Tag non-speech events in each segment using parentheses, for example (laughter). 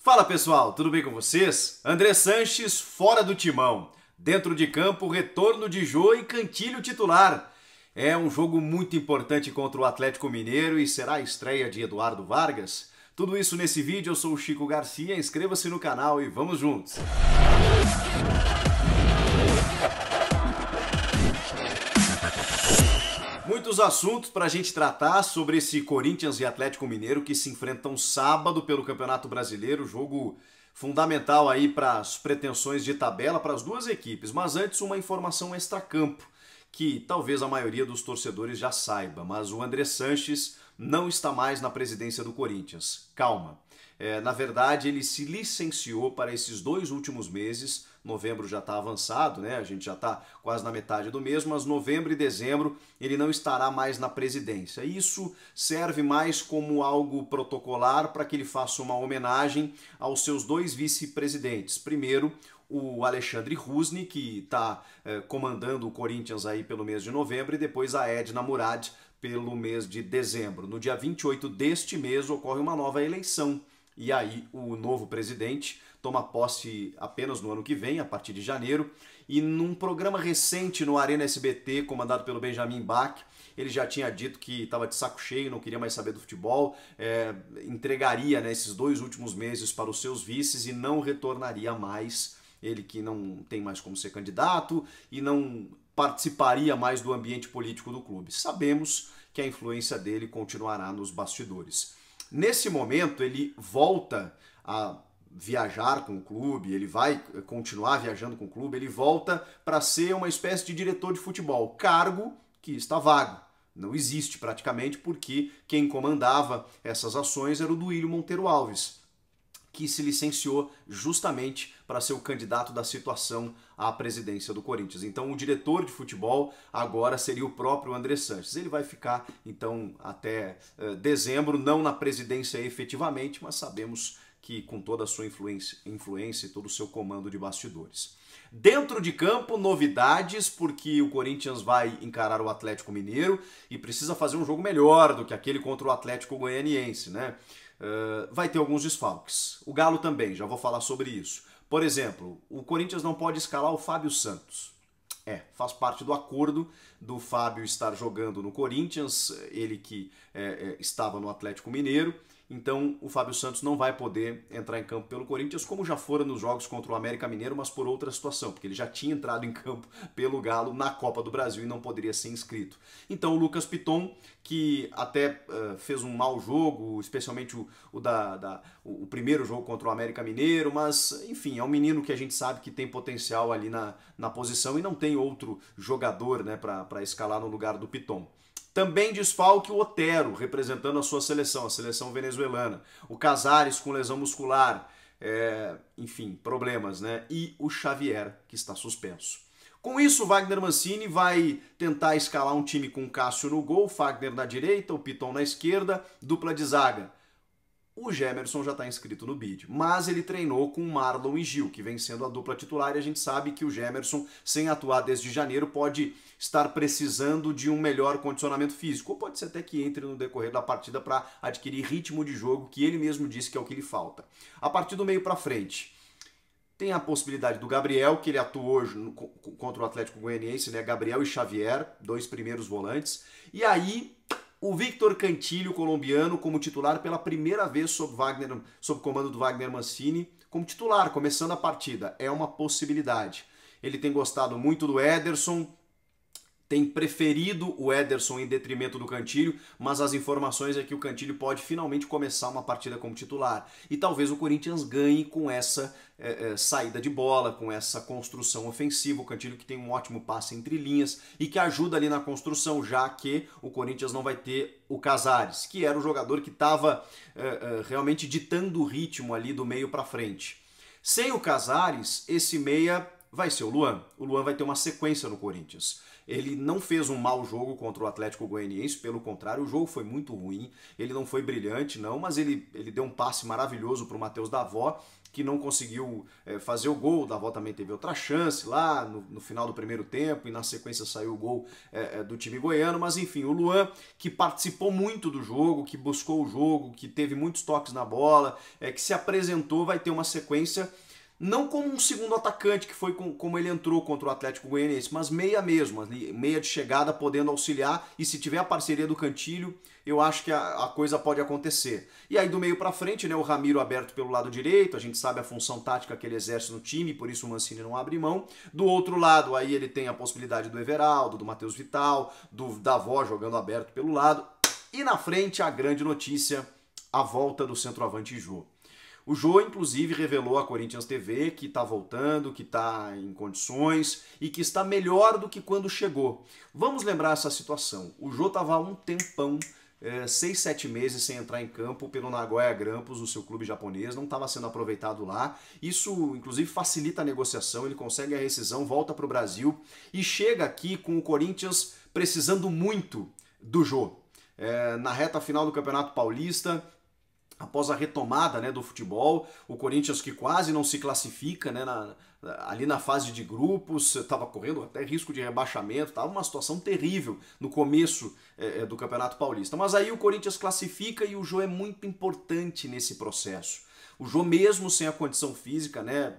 Fala pessoal, tudo bem com vocês? André Sanches fora do timão. Dentro de campo, retorno de Jô e Cantilho titular. É um jogo muito importante contra o Atlético Mineiro e será a estreia de Eduardo Vargas. Tudo isso nesse vídeo, eu sou o Chico Garcia, inscreva-se no canal e vamos juntos! Música Outros assuntos para a gente tratar sobre esse Corinthians e Atlético Mineiro que se enfrentam sábado pelo Campeonato Brasileiro, jogo fundamental aí para as pretensões de tabela para as duas equipes. Mas antes, uma informação extra-campo que talvez a maioria dos torcedores já saiba, mas o André Sanches não está mais na presidência do Corinthians. Calma. É, na verdade, ele se licenciou para esses dois últimos meses. Novembro já está avançado, né? A gente já está quase na metade do mês, mas novembro e dezembro ele não estará mais na presidência. Isso serve mais como algo protocolar para que ele faça uma homenagem aos seus dois vice-presidentes. Primeiro, o Alexandre Rusni, que está é, comandando o Corinthians aí pelo mês de novembro, e depois a Edna Murad pelo mês de dezembro. No dia 28 deste mês ocorre uma nova eleição e aí o novo presidente toma posse apenas no ano que vem, a partir de janeiro, e num programa recente no Arena SBT, comandado pelo Benjamin Bach, ele já tinha dito que estava de saco cheio, não queria mais saber do futebol, é, entregaria né, esses dois últimos meses para os seus vices e não retornaria mais. Ele que não tem mais como ser candidato e não participaria mais do ambiente político do clube. Sabemos que a influência dele continuará nos bastidores. Nesse momento, ele volta a viajar com o clube, ele vai continuar viajando com o clube, ele volta para ser uma espécie de diretor de futebol, cargo que está vago. Não existe praticamente porque quem comandava essas ações era o Duílio Monteiro Alves, que se licenciou justamente para ser o candidato da situação à presidência do Corinthians. Então, o diretor de futebol agora seria o próprio André Sanches. Ele vai ficar, então, até eh, dezembro, não na presidência efetivamente, mas sabemos que com toda a sua influência, influência e todo o seu comando de bastidores. Dentro de campo, novidades, porque o Corinthians vai encarar o Atlético Mineiro e precisa fazer um jogo melhor do que aquele contra o Atlético Goianiense, né? Ah, vai ter alguns desfalques. O Galo também, já vou falar sobre isso. Por exemplo, o Corinthians não pode escalar o Fábio Santos. É, faz parte do acordo do Fábio estar jogando no Corinthians, ele que é, é, estava no Atlético Mineiro. Então o Fábio Santos não vai poder entrar em campo pelo Corinthians, como já fora nos jogos contra o América Mineiro, mas por outra situação, porque ele já tinha entrado em campo (laughs) pelo Galo na Copa do Brasil e não poderia ser inscrito. Então o Lucas Piton, que até uh, fez um mau jogo, especialmente o, o da, da, o primeiro jogo contra o América Mineiro, mas enfim, é um menino que a gente sabe que tem potencial ali na, na posição e não tem outro jogador né, para escalar no lugar do Piton. Também desfalque o Otero, representando a sua seleção, a seleção venezuelana. O Casares com lesão muscular, é, enfim, problemas, né? E o Xavier, que está suspenso. Com isso, Wagner Mancini vai tentar escalar um time com Cássio no gol, Fagner na direita, o Piton na esquerda, dupla de zaga. O Gemerson já está inscrito no bid, mas ele treinou com Marlon e Gil, que vem sendo a dupla titular, e a gente sabe que o Gemerson, sem atuar desde janeiro, pode estar precisando de um melhor condicionamento físico, ou pode ser até que entre no decorrer da partida para adquirir ritmo de jogo, que ele mesmo disse que é o que lhe falta. A partir do meio para frente, tem a possibilidade do Gabriel, que ele atuou hoje no, contra o Atlético Goianiense, né? Gabriel e Xavier, dois primeiros volantes. E aí o Victor Cantilho, colombiano, como titular pela primeira vez sob, Wagner, sob comando do Wagner Mancini, como titular, começando a partida. É uma possibilidade. Ele tem gostado muito do Ederson, tem preferido o Ederson em detrimento do Cantilho, mas as informações é que o Cantilho pode finalmente começar uma partida como titular. E talvez o Corinthians ganhe com essa é, é, saída de bola, com essa construção ofensiva. O Cantilho que tem um ótimo passe entre linhas e que ajuda ali na construção, já que o Corinthians não vai ter o Casares, que era o jogador que estava é, eh, realmente ditando o ritmo ali do meio para frente. Sem o Casares, esse meia vai ser o Luan. O Luan vai ter uma sequência no Corinthians. Ele não fez um mau jogo contra o Atlético Goianiense, pelo contrário, o jogo foi muito ruim. Ele não foi brilhante, não, mas ele, ele deu um passe maravilhoso para o Matheus Davó, que não conseguiu é, fazer o gol. O Davó também teve outra chance lá no, no, final do primeiro tempo e na sequência saiu o gol é, do time goiano. Mas enfim, o Luan, que participou muito do jogo, que buscou o jogo, que teve muitos toques na bola, é, que se apresentou, vai ter uma sequência não como um segundo atacante, que foi com, como ele entrou contra o Atlético Goianiense, mas meia mesmo, meia de chegada podendo auxiliar, e se tiver a parceria do Cantilho, eu acho que a, a coisa pode acontecer. E aí do meio para frente, né, o Ramiro aberto pelo lado direito, a gente sabe a função tática que ele exerce no time, por isso o Mancini não abre mão. Do outro lado, aí ele tem a possibilidade do Everaldo, do Matheus Vital, do Davó jogando aberto pelo lado. E na frente, a grande notícia, a volta do centroavante Jô. O Jô, inclusive, revelou à Corinthians TV que está voltando, que está em condições e que está melhor do que quando chegou. Vamos lembrar essa situação. O Jô estava há um tempão é, seis, sete meses sem entrar em campo pelo Nagoya Grampus, o seu clube japonês, não estava sendo aproveitado lá. Isso, inclusive, facilita a negociação, ele consegue a rescisão, volta para o Brasil e chega aqui com o Corinthians precisando muito do Jô. É, na reta final do Campeonato Paulista, após a retomada né, do futebol, o Corinthians que quase não se classifica né, na, ali na fase de grupos, estava correndo até risco de rebaixamento, estava uma situação terrível no começo é, é, do Campeonato Paulista. Mas aí o Corinthians classifica e o Jô é muito importante nesse processo. O Jô, mesmo sem a condição física, né,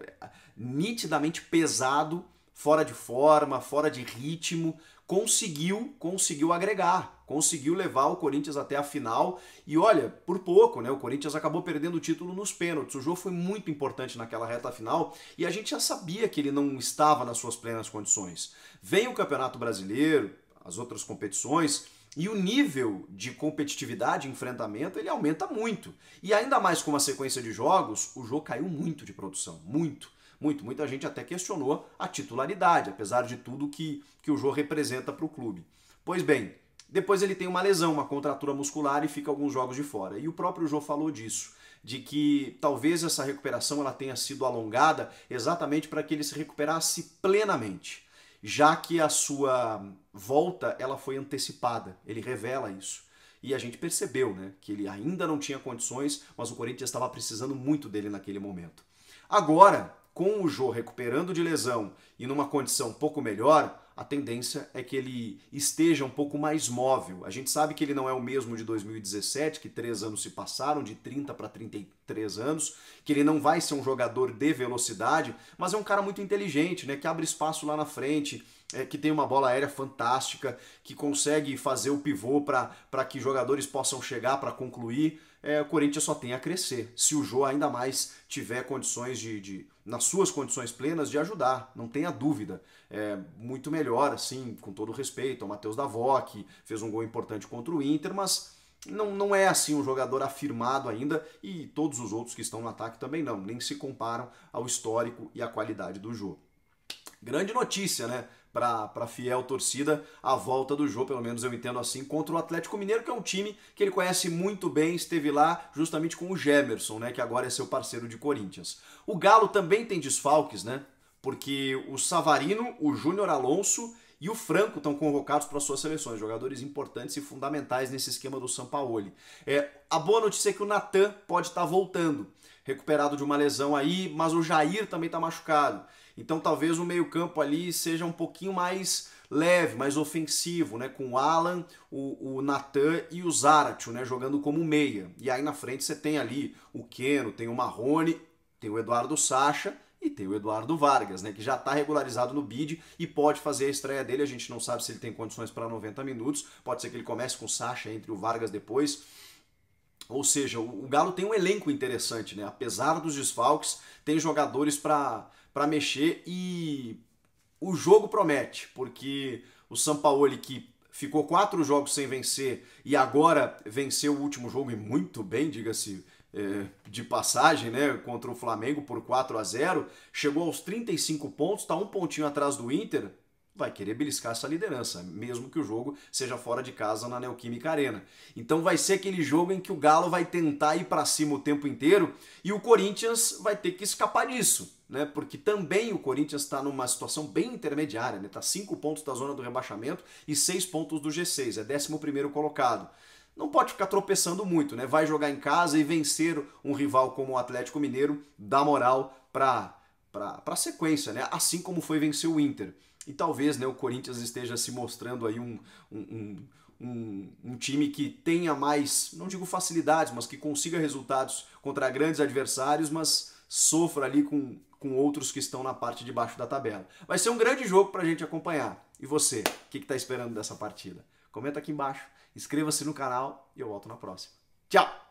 nitidamente pesado, fora de forma, fora de ritmo, conseguiu, conseguiu agregar, conseguiu levar o Corinthians até a final. E olha, por pouco, né? O Corinthians acabou perdendo o título nos pênaltis. O jogo foi muito importante naquela reta final e a gente já sabia que ele não estava nas suas plenas condições. Vem o Campeonato Brasileiro, as outras competições, e o nível de competitividade, enfrentamento, ele aumenta muito. E ainda mais com uma sequência de jogos, o jogo caiu muito de produção, muito. Muito, muita gente até questionou a titularidade, apesar de tudo que, que o Jô representa para o clube. Pois bem, depois ele tem uma lesão, uma contratura muscular e fica alguns jogos de fora. E o próprio Jô falou disso, de que talvez essa recuperação ela tenha sido alongada exatamente para que ele se recuperasse plenamente, já que a sua volta ela foi antecipada. Ele revela isso. E a gente percebeu, né, que ele ainda não tinha condições, mas o Corinthians estava precisando muito dele naquele momento. Agora, com o Jô recuperando de lesão e numa condição um pouco melhor, a tendência é que ele esteja um pouco mais móvel. A gente sabe que ele não é o mesmo de 2017, que três anos se passaram, de 30 para 33 anos, que ele não vai ser um jogador de velocidade, mas é um cara muito inteligente, né? Que abre espaço lá na frente, é, que tem uma bola aérea fantástica, que consegue fazer o pivô para que jogadores possam chegar para concluir. É, o Corinthians só tem a crescer. Se o Jô ainda mais tiver condições de, de nas suas condições plenas, de ajudar, não tenha dúvida. É, muito melhor, assim, com todo respeito, ao Matheus Davó, que fez um gol importante contra o Inter, mas não, não é assim um jogador afirmado ainda e todos os outros que estão no ataque também não, nem se comparam ao histórico e à qualidade do Jô. Grande notícia, né? para a fiel torcida a volta do jogo, pelo menos eu entendo assim, contra o Atlético Mineiro, que é um time que ele conhece muito bem, esteve lá justamente com o Gemerson, né, que agora é seu parceiro de Corinthians. O Galo também tem desfalques, né? Porque o Savarino, o Júnior Alonso e o Franco estão convocados para suas seleções, jogadores importantes e fundamentais nesse esquema do Sampaoli. É, a boa notícia é que o Natan pode estar tá voltando, recuperado de uma lesão aí, mas o Jair também está machucado. Então talvez o meio-campo ali seja um pouquinho mais leve, mais ofensivo, né? Com o Alan, o, o Natan e o Zaratio, né? Jogando como meia. E aí na frente você tem ali o Keno, tem o Marrone, tem o Eduardo Sacha e tem o Eduardo Vargas, né? Que já está regularizado no bid e pode fazer a estreia dele. A gente não sabe se ele tem condições para 90 minutos. Pode ser que ele comece com o Sacha entre o Vargas depois. Ou seja, o Galo tem um elenco interessante, né? Apesar dos desfalques, tem jogadores para para mexer e o jogo promete, porque o Sampaoli que ficou quatro jogos sem vencer e agora venceu o último jogo e muito bem, diga-se é, de passagem, né, contra o Flamengo por 4 a 0, chegou aos 35 pontos, está um pontinho atrás do Inter, vai querer beliscar essa liderança, mesmo que o jogo seja fora de casa na Neoquímica Arena. Então vai ser aquele jogo em que o Galo vai tentar ir para cima o tempo inteiro e o Corinthians vai ter que escapar disso né? Porque também o Corinthians está numa situação bem intermediária, né? Está 5 pontos da zona do rebaixamento e 6 pontos do G6, é 11 colocado. Não pode ficar tropeçando muito, né? Vai jogar em casa e vencer um rival como o Atlético Mineiro, dá moral para a sequência, né? Assim como foi vencer o Inter. E talvez né, o Corinthians esteja se mostrando aí um, um um, um, time que tenha mais, não digo facilidades, mas que consiga resultados contra grandes adversários, mas sofra ali com com outros que estão na parte de baixo da tabela. Vai ser um grande jogo para a gente acompanhar. E você, o que está esperando dessa partida? Comenta aqui embaixo, inscreva-se no canal e eu volto na próxima. Tchau!